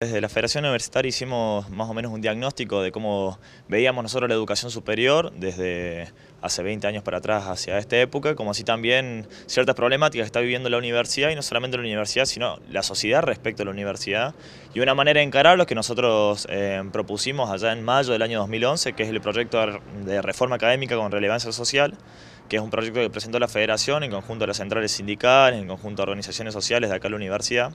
Desde la Federación Universitaria hicimos más o menos un diagnóstico de cómo veíamos nosotros la educación superior desde hace 20 años para atrás hacia esta época, como así también ciertas problemáticas que está viviendo la universidad y no solamente la universidad, sino la sociedad respecto a la universidad y una manera de lo que nosotros eh, propusimos allá en mayo del año 2011, que es el proyecto de reforma académica con relevancia social, que es un proyecto que presentó la Federación en conjunto a las centrales sindicales, en conjunto a organizaciones sociales de acá la universidad,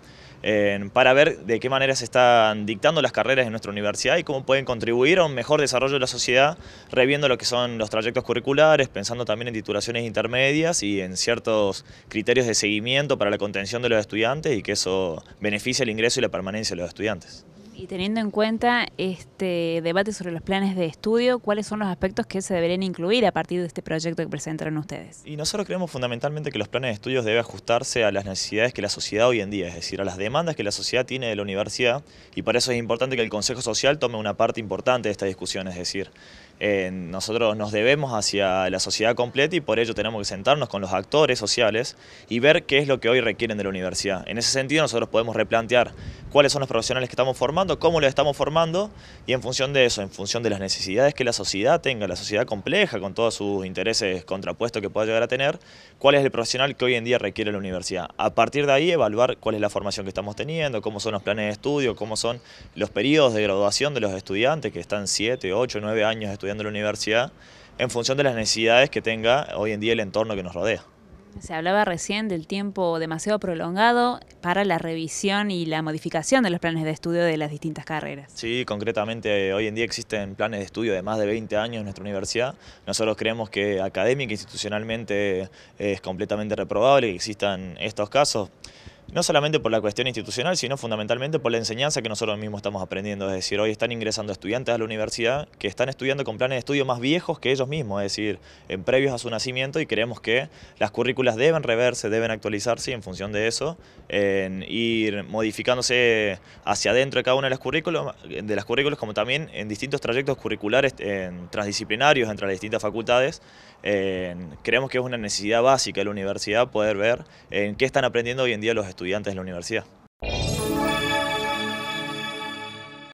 para ver de qué manera se están dictando las carreras en nuestra universidad y cómo pueden contribuir a un mejor desarrollo de la sociedad, reviendo lo que son los trayectos curriculares, pensando también en titulaciones intermedias y en ciertos criterios de seguimiento para la contención de los estudiantes y que eso beneficie el ingreso y la permanencia de los estudiantes. Y teniendo en cuenta este debate sobre los planes de estudio, ¿cuáles son los aspectos que se deberían incluir a partir de este proyecto que presentaron ustedes? Y nosotros creemos fundamentalmente que los planes de estudios deben ajustarse a las necesidades que la sociedad hoy en día, es decir, a las demandas que la sociedad tiene de la universidad, y para eso es importante que el Consejo Social tome una parte importante de esta discusión, es decir, nosotros nos debemos hacia la sociedad completa y por ello tenemos que sentarnos con los actores sociales y ver qué es lo que hoy requieren de la universidad. En ese sentido nosotros podemos replantear cuáles son los profesionales que estamos formando, cómo los estamos formando y en función de eso, en función de las necesidades que la sociedad tenga, la sociedad compleja con todos sus intereses contrapuestos que pueda llegar a tener, cuál es el profesional que hoy en día requiere la universidad. A partir de ahí evaluar cuál es la formación que estamos teniendo, cómo son los planes de estudio, cómo son los periodos de graduación de los estudiantes que están 7, 8, 9 años estudiando de la universidad en función de las necesidades que tenga hoy en día el entorno que nos rodea. Se hablaba recién del tiempo demasiado prolongado para la revisión y la modificación de los planes de estudio de las distintas carreras. Sí, concretamente eh, hoy en día existen planes de estudio de más de 20 años en nuestra universidad. Nosotros creemos que académica e institucionalmente eh, es completamente reprobable que existan estos casos no solamente por la cuestión institucional, sino fundamentalmente por la enseñanza que nosotros mismos estamos aprendiendo. Es decir, hoy están ingresando estudiantes a la universidad que están estudiando con planes de estudio más viejos que ellos mismos, es decir, en previos a su nacimiento y creemos que las currículas deben reverse, deben actualizarse y en función de eso, ir modificándose hacia adentro de cada una de las currículas, de las currículas como también en distintos trayectos curriculares transdisciplinarios entre las distintas facultades. creemos que es una necesidad básica de la universidad poder ver en qué están aprendiendo hoy en día los estudiantes estudiantes de la universidad.